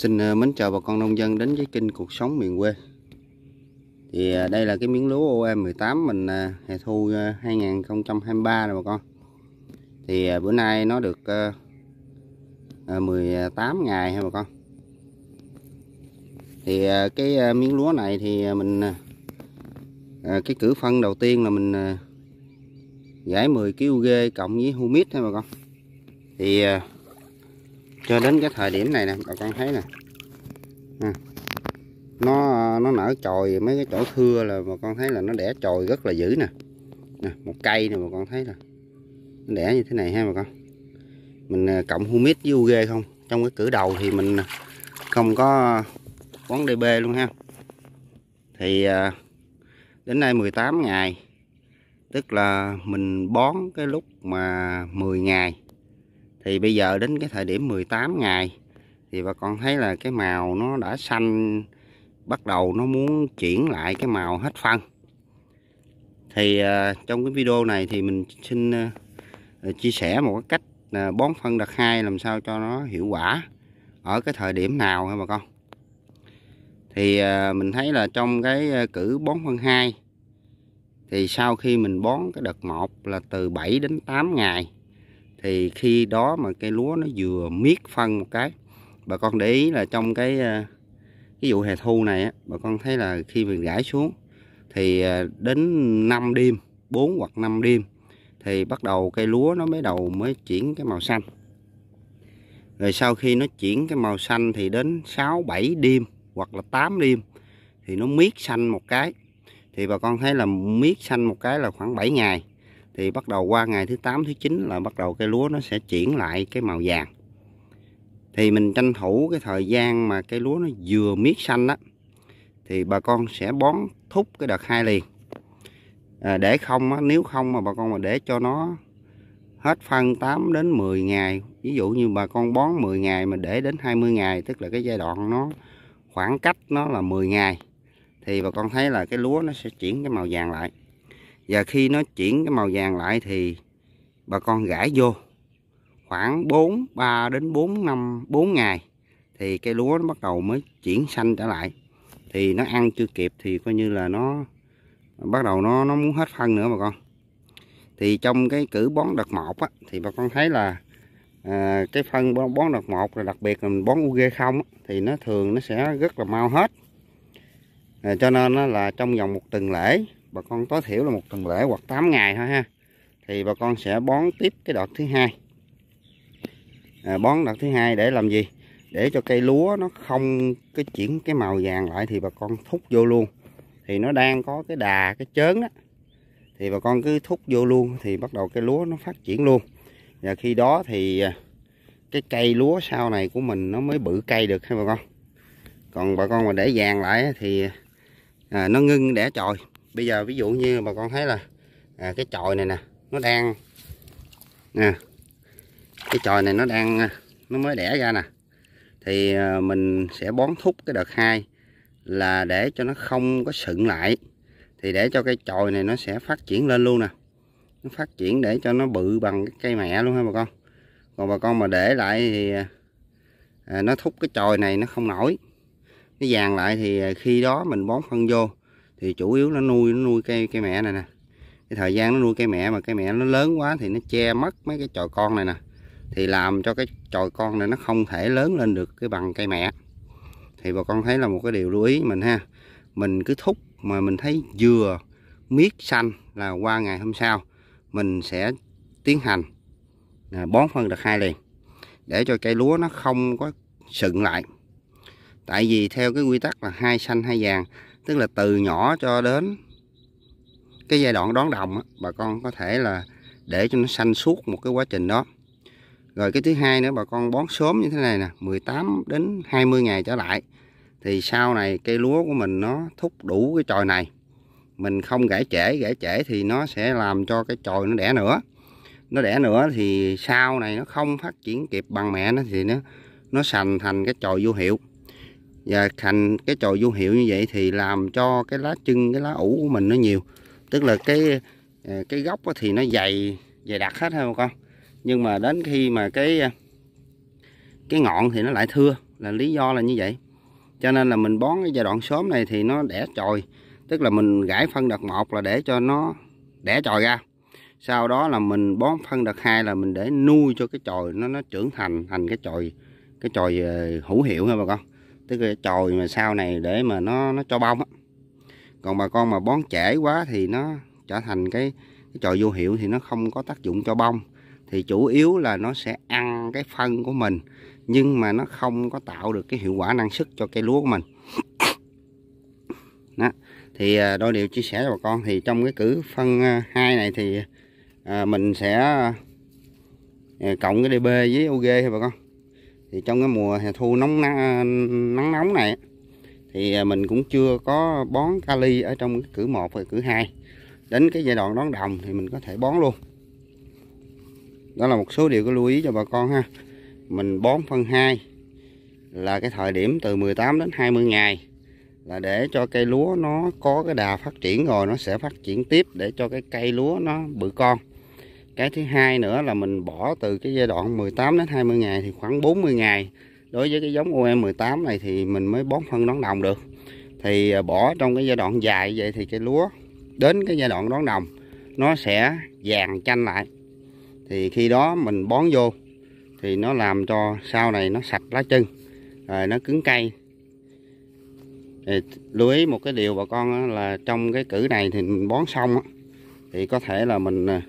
Xin ờ, mến chào bà con nông dân đến với kênh Cuộc Sống Miền Quê Thì ờ, đây là cái miếng lúa OM18 mình ờ, hè thu 2023 nè bà con Thì bữa nay nó được 18 ngày ha bà con Thì cái miếng lúa này thì mình Cái cử phân đầu tiên là mình giải 10 kg cộng với humic ha bà con Thì cho đến cái thời điểm này nè bà con thấy nè à, nó nó nở chồi mấy cái chỗ thưa là bà con thấy là nó đẻ chồi rất là dữ nè nè một cây nè bà con thấy là nó đẻ như thế này ha bà con mình à, cộng humid với UG không trong cái cử đầu thì mình à, không có bón DB luôn ha thì à, đến nay 18 ngày tức là mình bón cái lúc mà 10 ngày thì bây giờ đến cái thời điểm 18 ngày thì bà con thấy là cái màu nó đã xanh bắt đầu nó muốn chuyển lại cái màu hết phân thì à, trong cái video này thì mình xin à, chia sẻ một cái cách à, bón phân đợt hai làm sao cho nó hiệu quả ở cái thời điểm nào hả bà con thì mình thấy là trong cái cử bón phân 2 thì sau khi mình bón cái đợt 1 là từ 7 đến 8 ngày thì khi đó mà cây lúa nó vừa miết phân một cái bà con để ý là trong cái ờ, cái vụ hè thu này bà con thấy là khi mình gãi xuống thì ờ, đến 5 đêm 4 hoặc 5 đêm thì bắt đầu cây lúa nó mới đầu mới chuyển cái màu xanh rồi sau khi nó chuyển cái màu xanh thì đến 6 7 đêm hoặc là 8 đêm thì nó miết xanh một cái thì bà con thấy là miết xanh một cái là khoảng 7 ngày thì bắt đầu qua ngày thứ 8 thứ 9 là bắt đầu cây lúa nó sẽ chuyển lại cái màu vàng thì mình tranh thủ cái thời gian mà cây lúa nó vừa miết xanh đó thì bà con sẽ bón thúc cái đợt hai liền à, để không nếu không mà bà con mà để cho nó hết phân 8 đến 10 ngày ví dụ như bà con bón 10 ngày mà để đến 20 ngày tức là cái giai đoạn nó khoảng cách nó là 10 ngày thì bà con thấy là cái lúa nó sẽ chuyển cái màu vàng lại và khi nó chuyển cái màu vàng lại thì bà con gãi vô khoảng 4 3 đến 4 năm 4 ngày thì cây lúa nó bắt đầu mới chuyển xanh trở lại thì nó ăn chưa kịp thì coi như là nó bắt đầu nó nó muốn hết phân nữa bà con thì trong cái cử bón đợt một á, thì bà con thấy là à, cái phân bón, bón đợt một là đặc biệt là mình bón UG không á, thì nó thường nó sẽ rất là mau hết à, cho nên á, là trong vòng một tuần lễ bà con tối thiểu là một tuần lễ hoặc 8 ngày thôi ha thì bà con sẽ bón tiếp cái đợt thứ hai à, bón đợt thứ hai để làm gì để cho cây lúa nó không cái chuyển cái màu vàng lại thì bà con thúc vô luôn thì nó đang có cái đà cái chớn đó, thì bà con cứ thúc vô luôn thì bắt đầu cái lúa nó phát triển luôn và khi đó thì à, cái cây lúa sau này của mình nó mới bự cây được ha bà con còn bà con mà để vàng lại thì à, nó ngưng đẻ chồi bây giờ ví dụ như bà con thấy là à, cái chồi này nè nó đang nè cái chồi này nó đang à, nó mới đẻ ra nè thì à, mình sẽ bón thúc cái đợt hai là để cho nó không có sựng lại thì để cho cái chồi này nó sẽ phát triển lên luôn nè nó phát triển để cho nó bự bằng cái cây mẹ luôn ha bà con còn bà con mà để lại thì à, à nó thúc cái chồi này nó không nổi nó vàng lại thì khi đó mình bón phân vô thì chủ yếu nó nuôi nó nuôi cây cây mẹ này nè cái thời gian nó nuôi cây mẹ mà cây mẹ nó lớn quá thì nó che mất mấy cái chồi con này nè thì làm cho cái chồi con này nó không thể lớn lên được cái bằng cây mẹ thì bà con thấy là một cái điều lưu ý mình ha mình cứ thúc mà mình thấy dừa miết xanh là qua ngày hôm sau mình sẽ tiến hành à, bón phân đợt hai liền để cho cây lúa nó không có sừng lại tại vì theo cái quy tắc là hai xanh hai vàng tức là từ nhỏ cho đến cái giai đoạn đón đồng đó, bà con có thể là để cho nó xanh suốt một cái quá trình đó rồi cái thứ hai nữa bà con bón sớm như thế này nè 18 đến 20 ngày trở lại thì sau này cây lúa của mình nó thúc đủ cái chồi này mình không gãy trễ gãy trễ thì nó sẽ làm cho cái chồi nó đẻ nữa nó đẻ nữa thì sau này nó không phát triển kịp bằng mẹ nó thì nó nó sành thành cái chồi vô hiệu và thành cái trò vô hiệu như vậy thì làm cho cái lá chân cái lá ủ của mình nó nhiều tức là cái à, cái gốc thì nó dày dày đặc hết ha con nhưng mà đến khi mà cái à, cái ngọn thì nó lại thưa là lý do là như vậy cho nên là mình bón cái giai đoạn sớm này thì nó đẻ chồi tức là mình gãi phân đợt một là để cho nó đẻ chồi ra sau đó là mình bón phân đợt hai là mình để nuôi cho cái chồi nó nó trưởng thành thành cái chồi cái chồi ờ, hữu hiệu ha bà con tức là chồi mà sau này để mà nó nó cho bông á còn bà con mà bón trễ quá thì nó trở thành cái, cái chồi vô hiệu thì nó không có tác dụng cho bông thì chủ yếu là nó sẽ ăn cái phân của mình nhưng mà nó không có tạo được cái hiệu quả năng suất cho cây lúa của mình đó thì à, đôi điều chia sẻ cho bà con thì trong cái cử phân à, hai này thì à, mình sẽ cộng cái DB với ug thôi bà con thì trong cái mùa hè thu nóng nắng nóng này thì à, mình cũng chưa có bón kali ở trong cử 1 và cử 2 đến cái giai đoạn đón đồng thì mình có thể bón luôn đó là một số điều có lưu ý cho bà con ha mình bón phân 2 là cái thời điểm từ 18 đến 20 ngày là để cho cây lúa nó có cái đà phát triển rồi nó sẽ phát triển tiếp để cho cái cây lúa nó bự con cái thứ hai nữa là mình bỏ từ cái giai đoạn 18 đến 20 ngày thì khoảng 40 ngày đối với cái giống OM18 e này thì mình mới bón phân đón đồng được thì à, bỏ trong cái giai đoạn dài vậy thì cái lúa đến cái giai đoạn đón đồng nó sẽ vàng chanh lại thì khi đó mình bón vô thì nó làm cho sau này nó sạch lá chân rồi nó cứng cây thì lưu ý một cái điều bà con là trong cái cử này thì mình bón xong thì có thể là mình à,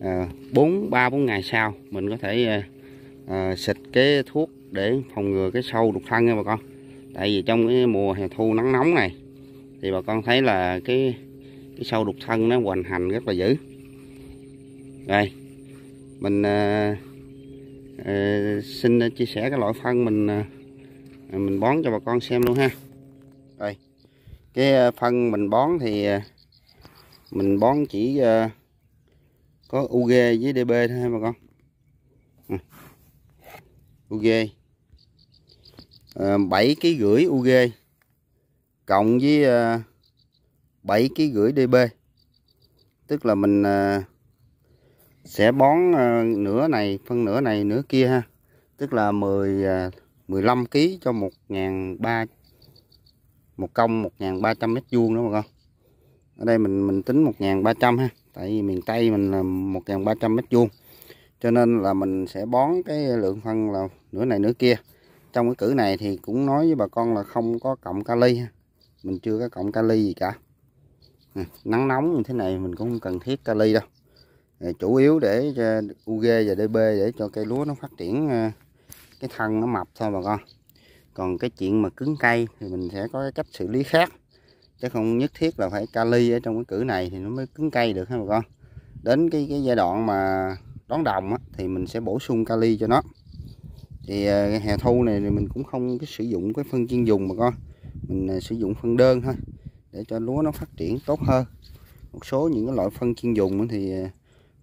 Ờ, bốn ba bốn ngày sau mình có thể à, xịt cái thuốc để phòng ngừa cái sâu đục thân nha bà con tại vì trong cái mùa hè thu nắng nóng này thì bà con thấy là cái cái sâu đục thân nó hoành hành rất là dữ Đây, mình à, à, xin chia sẻ cái loại phân mình à, mình bón cho bà con xem luôn ha Đây, cái phân mình bón thì mình bón chỉ à, có UG với DB thôi ha bà con à. Ừ. UG à, ờ, 7 kg rưỡi UG cộng với à, ờ, 7 kg rưỡi DB tức là mình à, sẽ bón à, nửa này phân nửa này nửa kia ha tức là 10 à, 15 kg cho 1.300 một công 1.300 mét vuông đó bà con ở đây mình mình tính 1.300 ha tại vì miền Tây mình là một ngàn ba trăm mét vuông cho nên là mình sẽ bón cái lượng phân là nửa này nửa kia trong cái cử này thì cũng nói với bà con là không có cộng kali mình chưa có cộng kali gì cả ừ, nắng nóng như thế này mình cũng không cần thiết kali đâu ờ, chủ yếu để cho UG và DB để cho cây lúa nó phát triển ờ, cái thân nó mập thôi bà con còn cái chuyện mà cứng cây thì mình sẽ có cái cách xử lý khác chứ không nhất thiết là phải kali ở trong cái cử này thì nó mới cứng cây được ha bà con đến cái, cái giai đoạn mà đón đồng á, thì mình sẽ bổ sung kali cho nó thì ờ, hè thu này thì mình cũng không có sử dụng cái phân chuyên dùng bà con mình ờ, sử dụng phân đơn thôi để cho lúa nó phát triển tốt hơn một số những cái loại phân chuyên dùng thì ờ,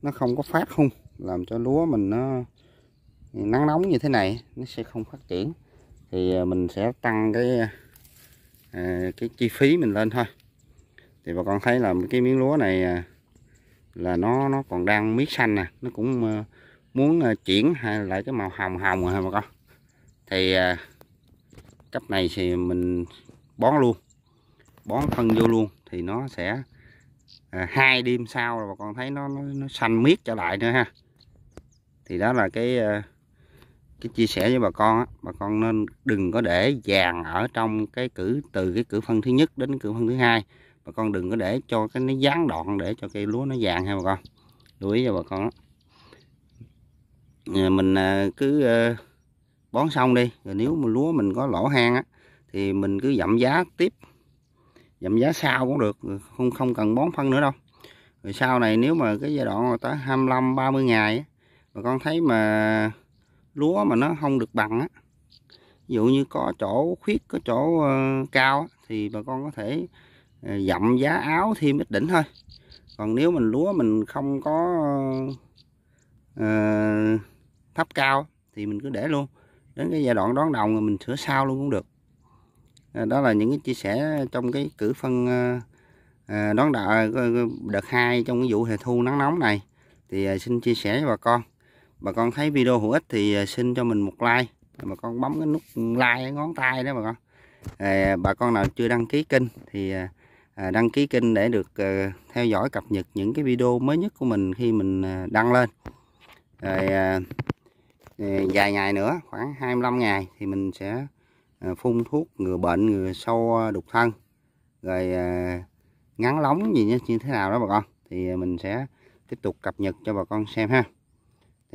nó không có phát hung làm cho lúa mình nó nắng nóng như thế này nó sẽ không phát triển thì mình sẽ tăng cái À, cái chi phí mình lên thôi thì bà con thấy là cái miếng lúa này à, là nó nó còn đang miết xanh nè nó cũng ờ, muốn ờ, chuyển lại cái màu hồng hồng rồi bà con thì à, cấp này thì mình bón luôn bón phân vô luôn thì nó sẽ hai đêm sau rồi bà con thấy nó nó, nó xanh miết trở lại nữa ha thì đó là cái ờ, cái chia sẻ với bà con á, bà con nên đừng có để vàng ở trong cái cử từ cái cử phân thứ nhất đến cử phân thứ hai bà con đừng có để cho cái nó gián đoạn để cho cây lúa nó vàng ha bà con lưu ý cho bà con đó. Ờ, mình ờ, cứ ờ, bón xong đi rồi nếu mà lúa mình có lỗ hang á thì mình cứ giảm giá tiếp giảm giá sau cũng được không không cần bón phân nữa đâu rồi sau này nếu mà cái giai đoạn tới 25 30 ngày bà con thấy mà lúa mà nó không được bằng á ví dụ như có chỗ khuyết có chỗ ờ, cao thì bà con có thể ờ, dặm giá áo thêm ít đỉnh thôi còn nếu mình lúa mình không có uh, thấp cao thì mình cứ để luôn đến cái giai đoạn đón đồng rồi mình sửa sau luôn cũng được đó là những cái chia sẻ trong cái cử phân đón đợi đợt 2 trong cái vụ hè thu nắng nóng này thì xin chia sẻ với bà con bà con thấy video hữu ích thì à, xin cho mình một like bà con bấm cái nút like ngón tay đó bà con à, bà con nào chưa đăng ký kênh thì à, à, đăng ký kênh để được à, theo dõi cập nhật những cái video mới nhất của mình khi mình à, đăng lên rồi à, à vài ngày nữa khoảng 25 ngày thì mình sẽ phun thuốc ngừa bệnh ngừa sâu đục thân rồi ngắn lóng gì như thế nào đó bà con thì mình sẽ tiếp tục cập nhật cho bà con xem ha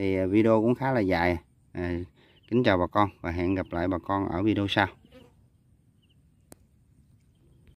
thì à, video cũng khá là dài à, kính chào bà con và hẹn gặp lại bà con ở video sau